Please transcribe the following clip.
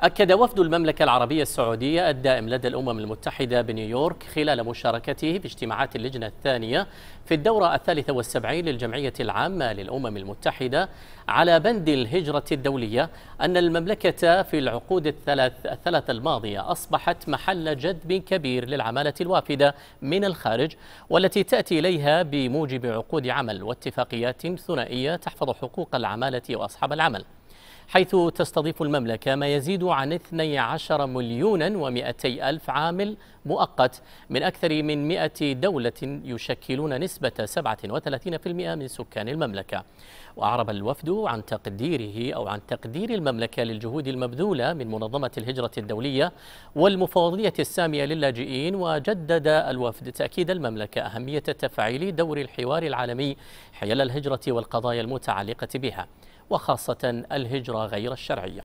أكد وفد المملكة العربية السعودية الدائم لدى الأمم المتحدة بنيويورك خلال مشاركته في اجتماعات اللجنة الثانية في الدورة الثالثة والسبعين للجمعية العامة للأمم المتحدة على بند الهجرة الدولية أن المملكة في العقود الثلاث, الثلاث الماضية أصبحت محل جذب كبير للعمالة الوافدة من الخارج والتي تأتي إليها بموجب عقود عمل واتفاقيات ثنائية تحفظ حقوق العمالة وأصحاب العمل حيث تستضيف المملكة ما يزيد عن 12 مليون و200 ألف عامل مؤقت من أكثر من 100 دولة يشكلون نسبة 37% من سكان المملكة وأعرب الوفد عن تقديره أو عن تقدير المملكة للجهود المبذولة من منظمة الهجرة الدولية والمفوضية السامية للاجئين وجدد الوفد تأكيد المملكة أهمية تفعيل دور الحوار العالمي حيال الهجرة والقضايا المتعلقة بها وخاصة الهجرة غير الشرعية